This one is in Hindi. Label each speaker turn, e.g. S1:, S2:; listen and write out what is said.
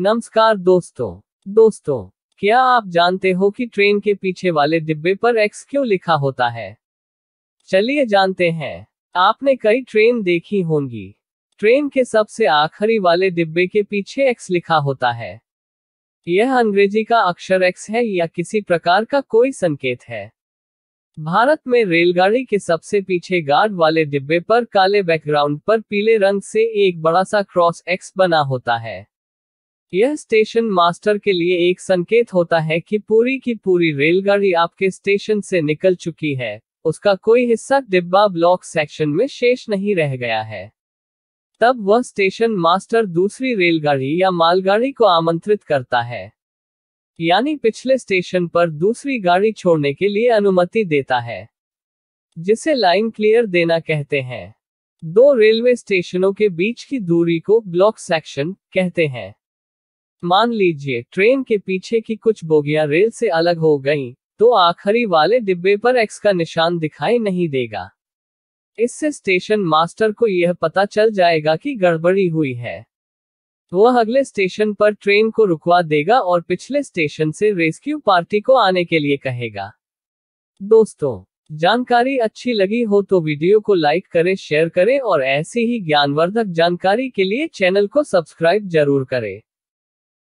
S1: नमस्कार दोस्तों दोस्तों क्या आप जानते हो कि ट्रेन के पीछे वाले डिब्बे पर एक्स क्यों लिखा होता है चलिए जानते हैं आपने कई ट्रेन देखी होंगी ट्रेन के सबसे आखिरी वाले डिब्बे के पीछे एक्स लिखा होता है यह अंग्रेजी का अक्षर एक्स है या किसी प्रकार का कोई संकेत है भारत में रेलगाड़ी के सबसे पीछे गार्ड वाले डिब्बे पर काले बैकग्राउंड पर पीले रंग से एक बड़ा सा क्रॉस एक्स बना होता है यह स्टेशन मास्टर के लिए एक संकेत होता है कि पूरी की पूरी रेलगाड़ी आपके स्टेशन से निकल चुकी है उसका कोई हिस्सा डिब्बा ब्लॉक सेक्शन में शेष नहीं रह गया है तब वह स्टेशन मास्टर दूसरी रेलगाड़ी या मालगाड़ी को आमंत्रित करता है यानी पिछले स्टेशन पर दूसरी गाड़ी छोड़ने के लिए अनुमति देता है जिसे लाइन क्लियर देना कहते हैं दो रेलवे स्टेशनों के बीच की दूरी को ब्लॉक सेक्शन कहते हैं मान लीजिए ट्रेन के पीछे की कुछ बोगियां रेल से अलग हो गईं, तो आखिरी वाले डिब्बे पर एक्स का निशान दिखाई नहीं देगा इससे स्टेशन मास्टर को यह पता चल जाएगा कि गड़बड़ी हुई है वह अगले स्टेशन पर ट्रेन को रुकवा देगा और पिछले स्टेशन से रेस्क्यू पार्टी को आने के लिए कहेगा दोस्तों जानकारी अच्छी लगी हो तो वीडियो को लाइक करें शेयर करें और ऐसी ही ज्ञानवर्धक जानकारी के लिए चैनल को सब्सक्राइब जरूर करें